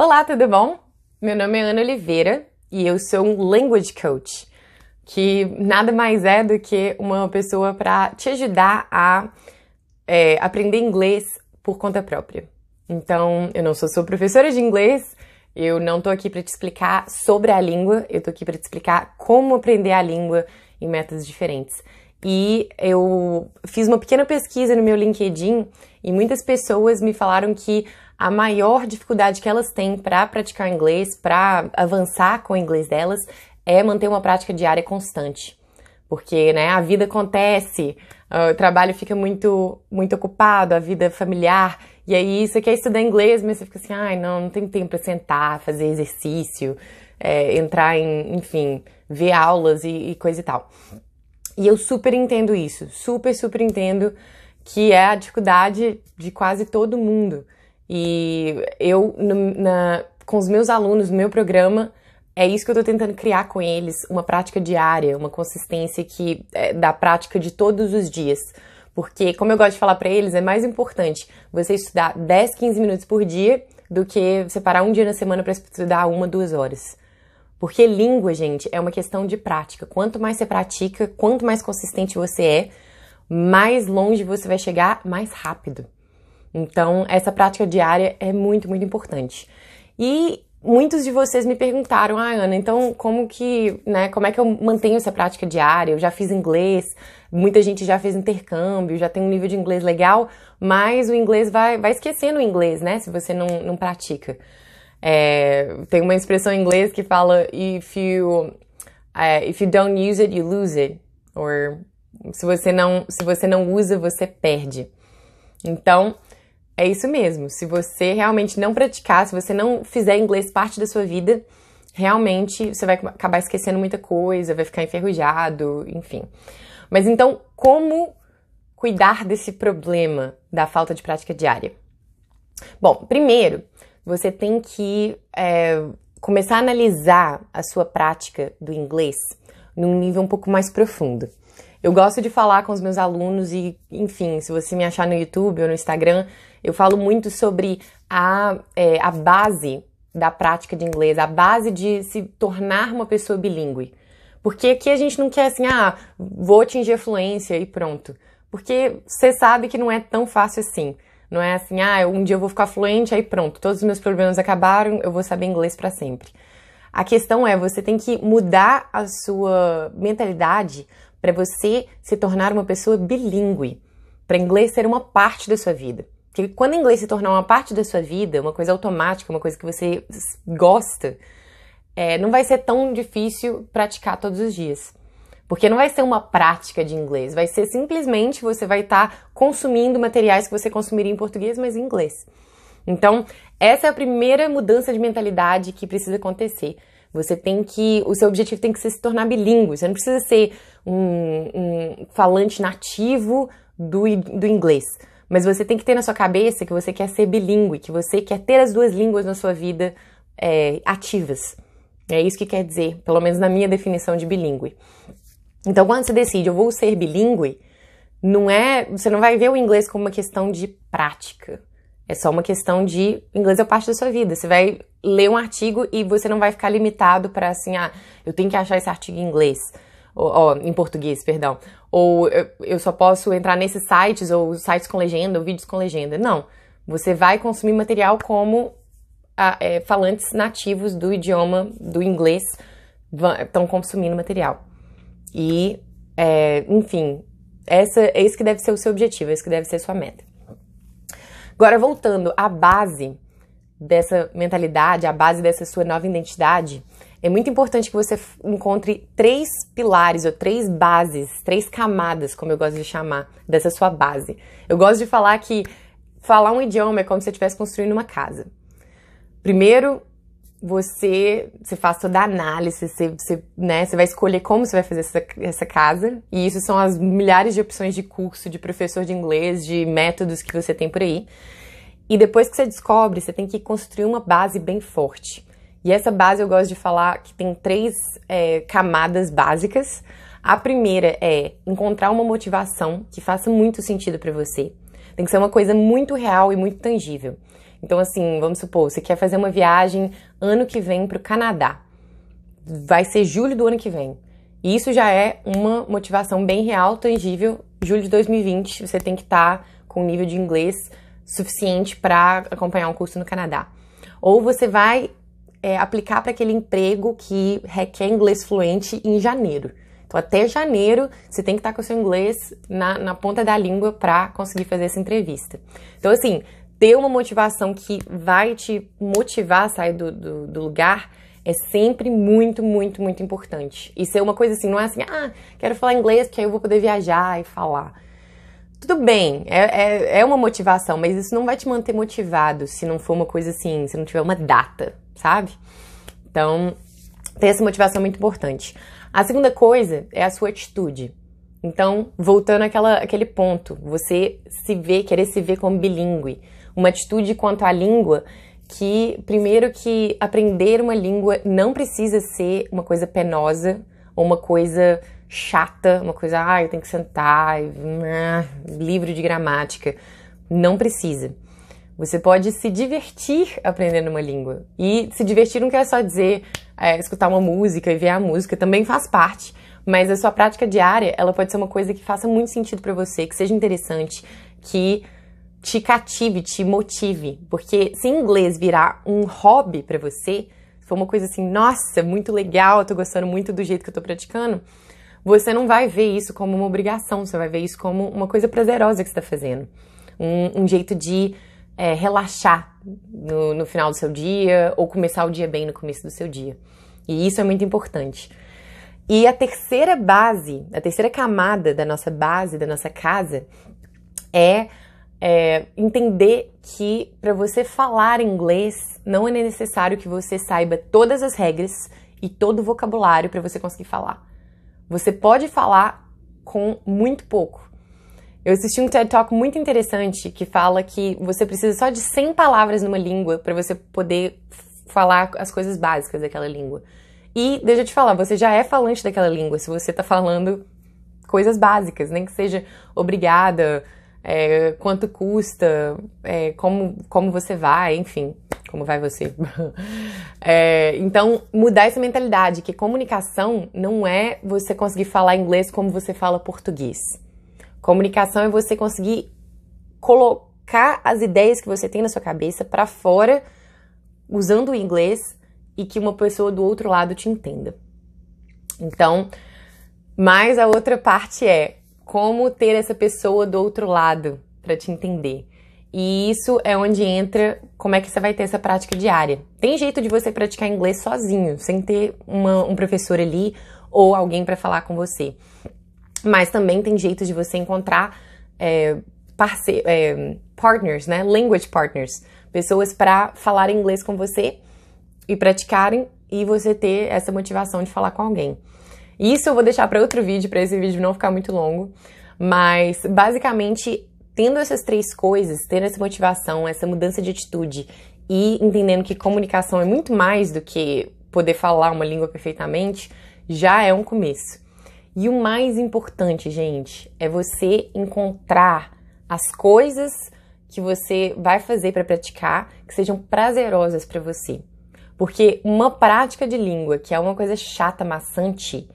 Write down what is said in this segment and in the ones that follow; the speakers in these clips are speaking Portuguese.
Olá, tudo bom? Meu nome é Ana Oliveira e eu sou um Language Coach, que nada mais é do que uma pessoa para te ajudar a é, aprender inglês por conta própria. Então, eu não sou sua professora de inglês, eu não tô aqui para te explicar sobre a língua, eu tô aqui para te explicar como aprender a língua em métodos diferentes. E eu fiz uma pequena pesquisa no meu LinkedIn e muitas pessoas me falaram que a maior dificuldade que elas têm para praticar inglês, para avançar com o inglês delas, é manter uma prática diária constante. Porque né, a vida acontece, ah, o trabalho fica muito, muito ocupado, a vida familiar. E aí você quer estudar inglês, mas você fica assim, ai, não, não tem tempo para sentar, fazer exercício, é, entrar em, enfim, ver aulas e, e coisa e tal. E eu super entendo isso, super, super entendo que é a dificuldade de quase todo mundo. E eu, na, com os meus alunos, no meu programa, é isso que eu estou tentando criar com eles, uma prática diária, uma consistência que é da prática de todos os dias. Porque, como eu gosto de falar para eles, é mais importante você estudar 10, 15 minutos por dia do que separar um dia na semana para estudar uma, duas horas. Porque língua, gente, é uma questão de prática. Quanto mais você pratica, quanto mais consistente você é, mais longe você vai chegar mais rápido. Então, essa prática diária é muito, muito importante. E muitos de vocês me perguntaram, ah, Ana, então como que, né, como é que eu mantenho essa prática diária? Eu já fiz inglês, muita gente já fez intercâmbio, já tem um nível de inglês legal, mas o inglês vai, vai esquecendo o inglês, né, se você não, não pratica. É, tem uma expressão em inglês que fala, if you, uh, if you don't use it, you lose it. Or, se você não, se você não usa, você perde. Então, é isso mesmo. Se você realmente não praticar, se você não fizer inglês parte da sua vida, realmente você vai acabar esquecendo muita coisa, vai ficar enferrujado, enfim. Mas então, como cuidar desse problema da falta de prática diária? Bom, primeiro, você tem que é, começar a analisar a sua prática do inglês num nível um pouco mais profundo. Eu gosto de falar com os meus alunos e, enfim, se você me achar no YouTube ou no Instagram, eu falo muito sobre a, é, a base da prática de inglês, a base de se tornar uma pessoa bilíngue. Porque aqui a gente não quer assim, ah, vou atingir a fluência e pronto. Porque você sabe que não é tão fácil assim. Não é assim, ah, um dia eu vou ficar fluente, aí pronto, todos os meus problemas acabaram, eu vou saber inglês para sempre. A questão é, você tem que mudar a sua mentalidade para você se tornar uma pessoa bilíngue, para inglês ser uma parte da sua vida. Porque quando o inglês se tornar uma parte da sua vida, uma coisa automática, uma coisa que você gosta, é, não vai ser tão difícil praticar todos os dias. Porque não vai ser uma prática de inglês, vai ser simplesmente você vai estar tá consumindo materiais que você consumiria em português, mas em inglês. Então, essa é a primeira mudança de mentalidade que precisa acontecer. Você tem que. O seu objetivo tem que ser se tornar bilíngue. Você não precisa ser um, um falante nativo do, do inglês. Mas você tem que ter na sua cabeça que você quer ser bilíngue, que você quer ter as duas línguas na sua vida é, ativas. É isso que quer dizer, pelo menos na minha definição de bilíngue. Então, quando você decide, eu vou ser bilíngue, não é, você não vai ver o inglês como uma questão de prática. É só uma questão de inglês é parte da sua vida. Você vai ler um artigo e você não vai ficar limitado para assim, ah, eu tenho que achar esse artigo em inglês. Ou, ou em português, perdão. Ou eu, eu só posso entrar nesses sites, ou sites com legenda, ou vídeos com legenda. Não. Você vai consumir material como a, é, falantes nativos do idioma do inglês estão consumindo material. E, é, enfim, essa, é que deve ser o seu objetivo, é esse que deve ser a sua meta. Agora, voltando à base dessa mentalidade, à base dessa sua nova identidade, é muito importante que você encontre três pilares ou três bases, três camadas, como eu gosto de chamar, dessa sua base. Eu gosto de falar que falar um idioma é como se você estivesse construindo uma casa. Primeiro, você, se faz toda a análise, você, você, né, você vai escolher como você vai fazer essa, essa casa. E isso são as milhares de opções de curso, de professor de inglês, de métodos que você tem por aí. E depois que você descobre, você tem que construir uma base bem forte. E essa base eu gosto de falar que tem três é, camadas básicas. A primeira é encontrar uma motivação que faça muito sentido para você. Tem que ser uma coisa muito real e muito tangível. Então, assim, vamos supor, você quer fazer uma viagem ano que vem para o Canadá. Vai ser julho do ano que vem. E isso já é uma motivação bem real, tangível. Julho de 2020, você tem que estar tá com um nível de inglês suficiente para acompanhar um curso no Canadá. Ou você vai é, aplicar para aquele emprego que requer inglês fluente em janeiro. Então, até janeiro, você tem que estar tá com o seu inglês na, na ponta da língua para conseguir fazer essa entrevista. Então, assim, ter uma motivação que vai te motivar a sair do, do, do lugar é sempre muito, muito, muito importante. e ser uma coisa assim, não é assim, ah, quero falar inglês porque aí eu vou poder viajar e falar. Tudo bem, é, é, é uma motivação, mas isso não vai te manter motivado se não for uma coisa assim, se não tiver uma data, sabe? Então, ter essa motivação é muito importante. A segunda coisa é a sua atitude. Então, voltando àquela, àquele ponto, você se vê, querer se ver como bilíngue uma atitude quanto à língua que, primeiro, que aprender uma língua não precisa ser uma coisa penosa ou uma coisa chata, uma coisa, ah, eu tenho que sentar, livro de gramática. Não precisa. Você pode se divertir aprendendo uma língua. E se divertir não quer só dizer é, escutar uma música e ver a música, também faz parte. Mas a sua prática diária, ela pode ser uma coisa que faça muito sentido para você, que seja interessante, que te cative, te motive, porque se inglês virar um hobby para você, se for uma coisa assim, nossa, muito legal, eu tô gostando muito do jeito que eu tô praticando, você não vai ver isso como uma obrigação, você vai ver isso como uma coisa prazerosa que você está fazendo. Um, um, jeito de é, relaxar no, no, final do seu dia ou começar o dia bem no começo do seu dia. E isso é muito importante. E a terceira base, a terceira camada da nossa base, da nossa casa, é é, entender que para você falar inglês não é necessário que você saiba todas as regras e todo o vocabulário para você conseguir falar. Você pode falar com muito pouco. Eu assisti um TED Talk muito interessante que fala que você precisa só de 100 palavras numa língua para você poder falar as coisas básicas daquela língua. E deixa eu te falar, você já é falante daquela língua se você está falando coisas básicas, nem que seja obrigada, é, quanto custa, é, como, como você vai, enfim, como vai você. é, então, mudar essa mentalidade, que comunicação não é você conseguir falar inglês como você fala português. Comunicação é você conseguir colocar as ideias que você tem na sua cabeça para fora usando o inglês e que uma pessoa do outro lado te entenda. Então, mas a outra parte é como ter essa pessoa do outro lado para te entender. E isso é onde entra como é que você vai ter essa prática diária. Tem jeito de você praticar inglês sozinho, sem ter uma, um professor ali ou alguém para falar com você. Mas também tem jeito de você encontrar é, é, partners, né? Language partners, pessoas para falar inglês com você e praticarem e você ter essa motivação de falar com alguém. Isso eu vou deixar para outro vídeo, para esse vídeo não ficar muito longo. Mas basicamente, tendo essas três coisas, tendo essa motivação, essa mudança de atitude e entendendo que comunicação é muito mais do que poder falar uma língua perfeitamente, já é um começo. E o mais importante, gente, é você encontrar as coisas que você vai fazer para praticar que sejam prazerosas para você. Porque uma prática de língua, que é uma coisa chata, maçante,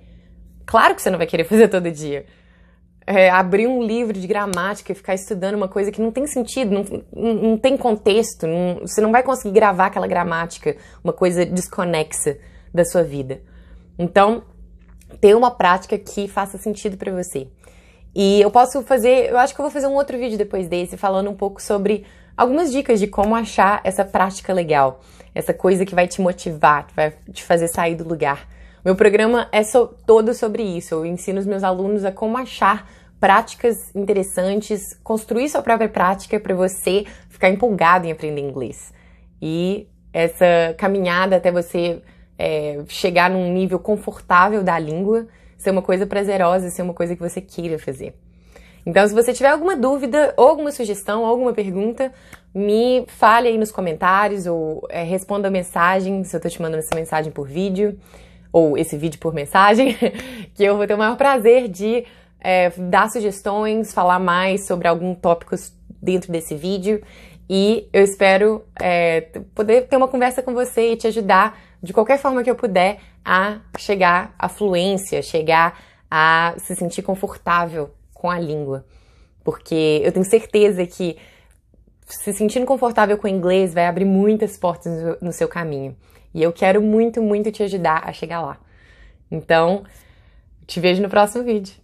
Claro que você não vai querer fazer todo dia. É, abrir um livro de gramática e ficar estudando uma coisa que não tem sentido, não, não, não tem contexto, não, você não vai conseguir gravar aquela gramática, uma coisa desconexa da sua vida. Então, ter uma prática que faça sentido para você. E eu posso fazer, eu acho que eu vou fazer um outro vídeo depois desse falando um pouco sobre algumas dicas de como achar essa prática legal, essa coisa que vai te motivar, que vai te fazer sair do lugar. Meu programa é so todo sobre isso. Eu ensino os meus alunos a como achar práticas interessantes, construir sua própria prática para você ficar empolgado em aprender inglês. E essa caminhada até você é, chegar num nível confortável da língua ser uma coisa prazerosa, ser uma coisa que você queira fazer. Então, se você tiver alguma dúvida, ou alguma sugestão, ou alguma pergunta, me fale aí nos comentários ou é, responda a mensagem, se eu estou te mandando essa mensagem por vídeo ou esse vídeo por mensagem, que eu vou ter o maior prazer de é, dar sugestões, falar mais sobre algum tópico dentro desse vídeo. E eu espero é, poder ter uma conversa com você e te ajudar de qualquer forma que eu puder a chegar à fluência, chegar a se sentir confortável com a língua. Porque eu tenho certeza que se sentindo confortável com o inglês vai abrir muitas portas no seu caminho. E eu quero muito, muito te ajudar a chegar lá. Então, te vejo no próximo vídeo.